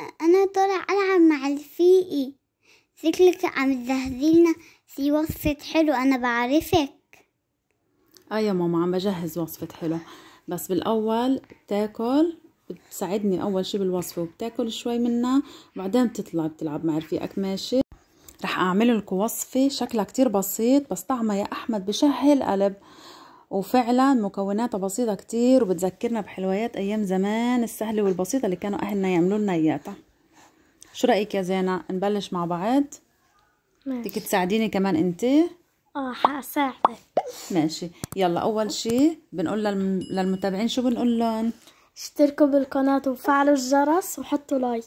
أنا طالع ألعب مع رفيقي شكلك عم تجهزيلنا في وصفة حلو أنا بعرفك آه أيوة يا ماما عم بجهز وصفة حلو بس بالأول بتاكل بتساعدني أول شي بالوصفة وبتاكل شوي منها وبعدين بتطلع بتلعب مع رفيقك ماشي رح أعمل لكم وصفة شكلها كتير بسيط بس طعمها يا أحمد بشهي القلب وفعلا مكوناتها بسيطة كتير وبتذكرنا بحلويات أيام زمان السهلة والبسيطة اللي كانوا أهلنا يعملوا لنا إياها شو رأيك يا زينة نبلش مع بعض ماشي بدك تساعديني كمان أنت اه حساعدك ماشي يلا أول شي بنقول للم... للمتابعين شو بنقول لهم اشتركوا بالقناة وفعلوا الجرس وحطوا لايك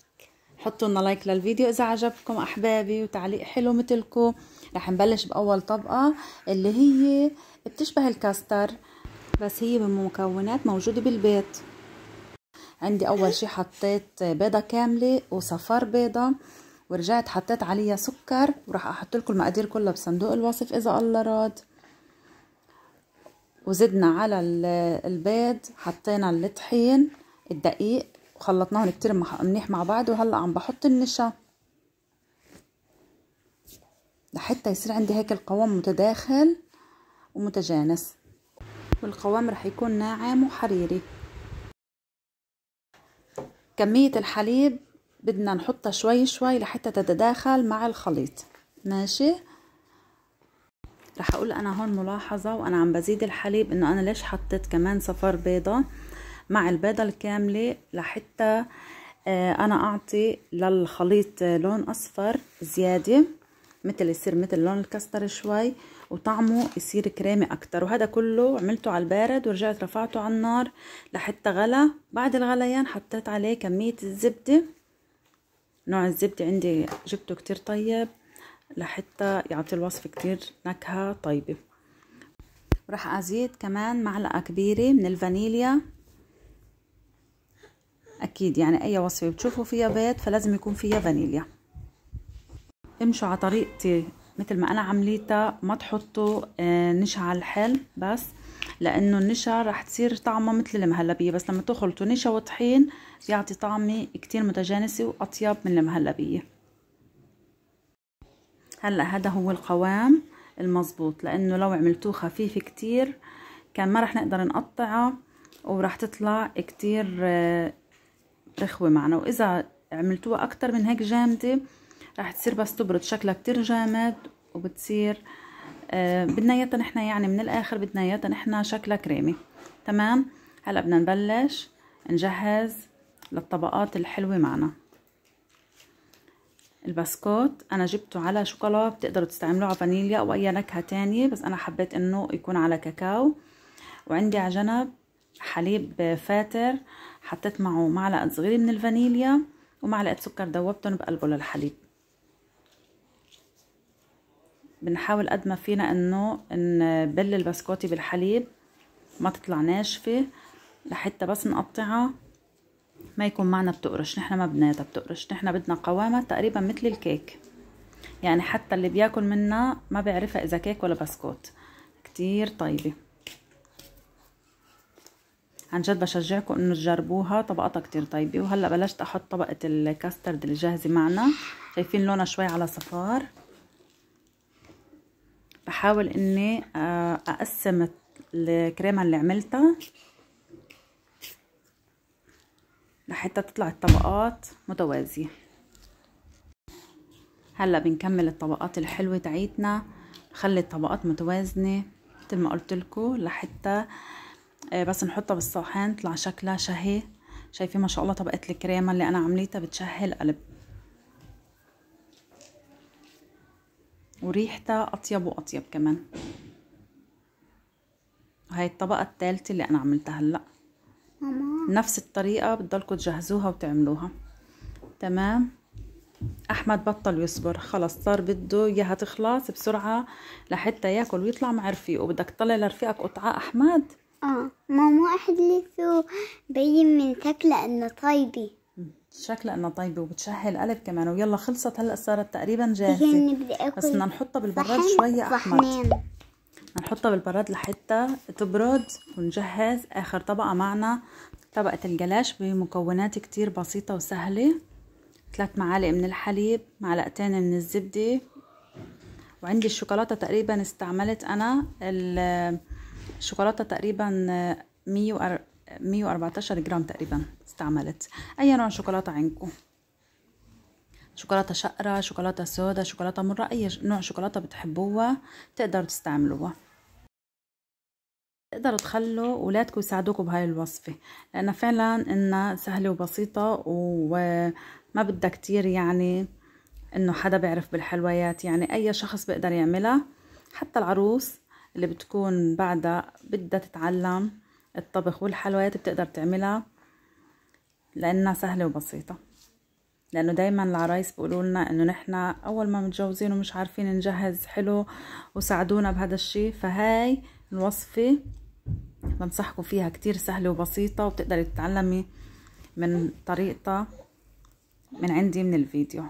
حطوا لنا لايك للفيديو إذا عجبكم أحبابي وتعليق حلو مثلكم رح نبلش باول طبقه اللي هي بتشبه الكاستر بس هي من مكونات موجوده بالبيت عندي اول شي حطيت بيضه كامله وصفار بيضه ورجعت حطيت عليها سكر وراح احط لكم المقادير كلها بصندوق الوصف اذا الله راد وزدنا على البيض حطينا الطحين الدقيق وخلطناهم كتير منيح مع بعض وهلا عم بحط النشا لحتى يصير عندي هيك القوام متداخل ومتجانس والقوام رح يكون ناعم وحريري كمية الحليب بدنا نحطها شوي شوي لحتى تتداخل مع الخليط ماشي رح اقول انا هون ملاحظة وانا عم بزيد الحليب انه انا ليش حطيت كمان صفار بيضة مع البيضة الكاملة لحتى آه، انا اعطي للخليط آه، لون اصفر زيادة مثل يصير مثل لون الكستر شوي وطعمه يصير كريمي اكتر وهذا كله عملته على البارد ورجعت رفعته على النار لحتى غلى بعد الغليان حطيت عليه كمية الزبدة نوع الزبدة عندي جبته كتير طيب لحتى يعطي الوصف كتير نكهة طيبة راح ازيد كمان معلقة كبيرة من الفانيليا اكيد يعني اي وصفة بتشوفوا فيها بيض فلازم يكون فيها فانيليا امشوا على طريقتي مثل ما انا عمليتها ما تحطوا آه، نشا على الحل بس لانه النشا رح تصير طعمه مثل المهلبيه بس لما تخلطوا نشا وطحين بيعطي طعمه كتير متجانسه واطيب من المهلبيه هلا هذا هو القوام المزبوط لانه لو عملتوه خفيف كتير كان ما رح نقدر نقطعه ورح تطلع كتير آه، رخوه معنا واذا عملتوها اكتر من هيك جامده راح تصير بس تبرد شكلها كتير جامد وبتصير آه بدنا اياها نحن يعني من الاخر بدنا اياها نحن شكلها كريمي تمام هلا بدنا نبلش نجهز للطبقات الحلوة معنا البسكوت انا جبته على شوكولا بتقدروا تستعملوه على فانيليا او اي نكهة تانية بس انا حبيت انه يكون على كاكاو وعندي على جنب حليب فاتر حطيت معه معلقة صغيرة من الفانيليا ومعلقة سكر ذوبتهم بقلبه للحليب بنحاول قد ما فينا انه نبل البسكوتي بالحليب ما تطلع ناشفه لحتى بس نقطعها ما يكون معنا بتقرش نحنا ما بدنا بتقرش نحنا بدنا قوامها تقريبا مثل الكيك يعني حتى اللي بياكل منها ما بيعرفها اذا كيك ولا بسكوت كتير طيبه عن جد بشجعكم انه تجربوها طبقتها كتير طيبه وهلا بلشت احط طبقه الكاسترد اللي جاهزه معنا شايفين لونها شوي على صفار بحاول اني آه، اقسم الكريمه اللي عملتها لحتى تطلع الطبقات متوازيه هلا بنكمل الطبقات الحلوه تاعتنا نخلي الطبقات متوازنه مثل ما قلت لكم لحتى آه، بس نحطها بالصحن طلع شكلها شهي شايفين ما شاء الله طبقه الكريمه اللي انا عملتها بتشهي القلب وريحتها أطيب وأطيب كمان هاي الطبقة الثالثة اللي أنا عملتها هلأ ماما. نفس الطريقة بتضلكم تجهزوها وتعملوها تمام أحمد بطل يصبر خلص صار بده إياها تخلص بسرعة لحتى ياكل ويطلع مع رفيقه بدك تطلع لرفيقك قطعة أحمد آه ماما أحد لسه بين من تاكله إنه طيبة شكلها انها طيبه وبتشهي القلب كمان ويلا خلصت هلا صارت تقريبا إيه، جاهزه بس بدنا نحطها بالبراد شويه احمر نحطها بالبراد لحتى تبرد ونجهز اخر طبقه معنا طبقه الجلاش بمكونات كتير بسيطه وسهله ثلاث معالق من الحليب معلقتين من الزبده وعندي الشوكولاته تقريبا استعملت انا الشوكولاته تقريبا مية 114 جرام تقريبا استعملت اي نوع شوكولاته عندكم شوكولاته شقره شوكولاته سودا شوكولاته مره اي نوع شوكولاته بتحبوها تقدروا تستعملوها تقدروا تخلوا ولادكم يساعدوكم بهاي الوصفه لانها فعلا انها سهله وبسيطه وما بدها كتير يعني انه حدا بيعرف بالحلويات يعني اي شخص بيقدر يعملها حتى العروس اللي بتكون بعدها بدها تتعلم الطبخ والحلويات بتقدر تعملها لانها سهلة وبسيطة لانه دايما العرايس بيقولوا لنا انه نحن اول ما متجوزين ومش عارفين نجهز حلو وساعدونا بهذا الشيء فهاي الوصفة بنصحكم فيها كتير سهلة وبسيطة وبتقدري تتعلمي من طريقتها من عندي من الفيديو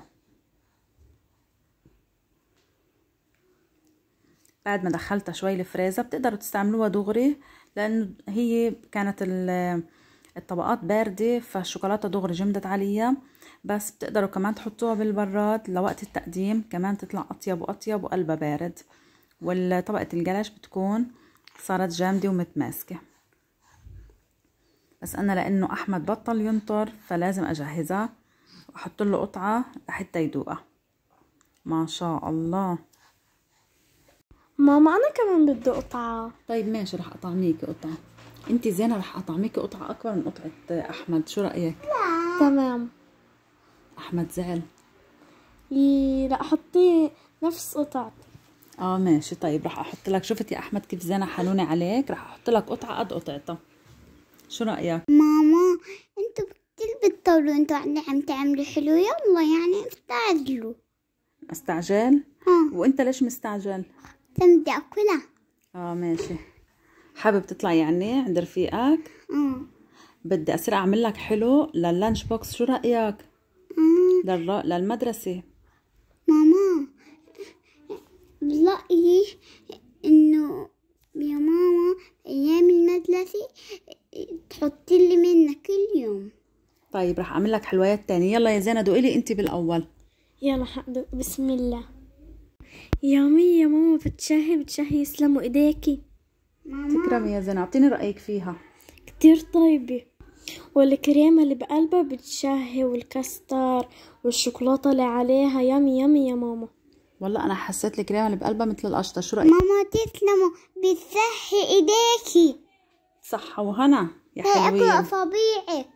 بعد ما دخلتها شوي الفريزة بتقدروا تستعملوها دغري لأنه هي كانت الطبقات باردة فالشوكولاتة دغري جمدت عليها بس بتقدروا كمان تحطوها بالبراد لوقت التقديم كمان تطلع أطيب وأطيب وقلبها بارد والطبقة الجلاش بتكون صارت جامدة ومتماسكة بس أنا لأنه أحمد بطل ينطر فلازم أجهزها وأحط له قطعة لحتى يدوقها ما شاء الله ماما انا كمان بدي قطعه طيب ماشي رح اطعميكي قطعه انت زينه رح اطعميكي قطعه اكبر من قطعه احمد شو رايك لا تمام احمد زعل لا حطي نفس قطعتي اه ماشي طيب رح احط لك شفت يا احمد كيف زينه حنونه عليك رح احط لك قطعه قد قطعتها شو رايك ماما انتوا كثير بتطولوا انتوا عم تعملوا حلو يلا يعني استعجلوا استعجل ها وانت ليش مستعجل ثم بدي أكلها اه ماشي حابب تطلعي يعني عند رفيقك؟ بدي أصير أعمل لك حلو لللانش بوكس شو رأيك؟ امم للر... للمدرسة ماما برأيي إنه يا ماما أيام المدرسة تحطي لي منها كل يوم طيب رح أعمل لك حلويات تانية يلا يا زينة دوقي لي أنت بالأول يلا حدوق بسم الله يومية يا ماما بتشهي بتشهي يسلموا ايديكي ماما تكرمي يا زينة اعطيني رايك فيها كتير طيبة والكريمة اللي بقلبها بتشهي والكستر والشوكولاتة اللي عليها يمي يمي يا ماما والله انا حسيت الكريمة اللي بقلبها مثل القشطة شو رأيك ماما تسلموا بتسهي ايديكي صح وهنا يا حلوين طبيعي